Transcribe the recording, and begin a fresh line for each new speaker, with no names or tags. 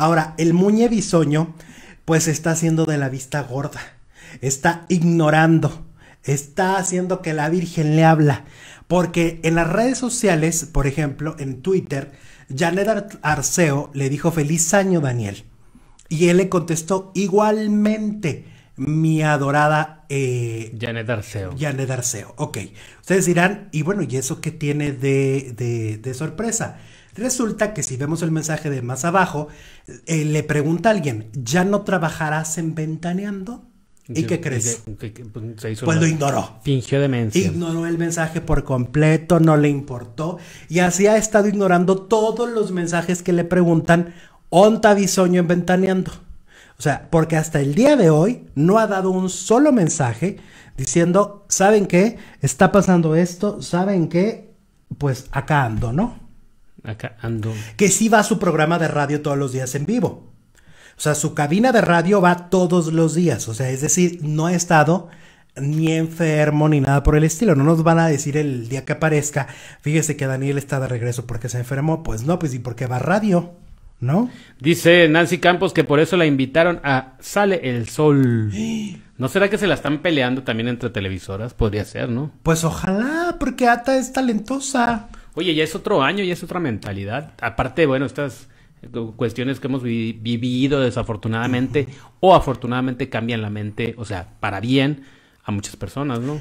Ahora, el Muñe pues está haciendo de la vista gorda, está ignorando, está haciendo que la Virgen le habla, porque en las redes sociales, por ejemplo, en Twitter, Janet Arceo le dijo feliz año Daniel, y él le contestó igualmente mi adorada eh, Janet Arceo. Janet Arceo, ok. Ustedes dirán, y bueno, ¿y eso qué tiene de, de sorpresa? Resulta que si vemos el mensaje de más abajo, eh, le pregunta a alguien, ¿ya no trabajarás en ventaneando? ¿Y qué crees?
pues, pues lo ignoró. Fingió demencia.
Ignoró el mensaje por completo, no le importó. Y así ha estado ignorando todos los mensajes que le preguntan, onta bisoño en ventaneando. O sea, porque hasta el día de hoy no ha dado un solo mensaje diciendo, ¿saben qué? Está pasando esto, ¿saben qué? Pues acá ando, ¿no? ando. Que sí va a su programa de radio todos los días en vivo. O sea, su cabina de radio va todos los días. O sea, es decir, no ha estado ni enfermo ni nada por el estilo. No nos van a decir el día que aparezca, fíjese que Daniel está de regreso porque se enfermó. Pues no, pues y porque va a radio, ¿no?
Dice Nancy Campos que por eso la invitaron a Sale el Sol. ¿No será que se la están peleando también entre televisoras? Podría ser, ¿no?
Pues ojalá, porque Ata es talentosa.
Oye, ya es otro año, ya es otra mentalidad. Aparte, bueno, estas cuestiones que hemos vivido desafortunadamente o afortunadamente cambian la mente, o sea, para bien a muchas personas, ¿no?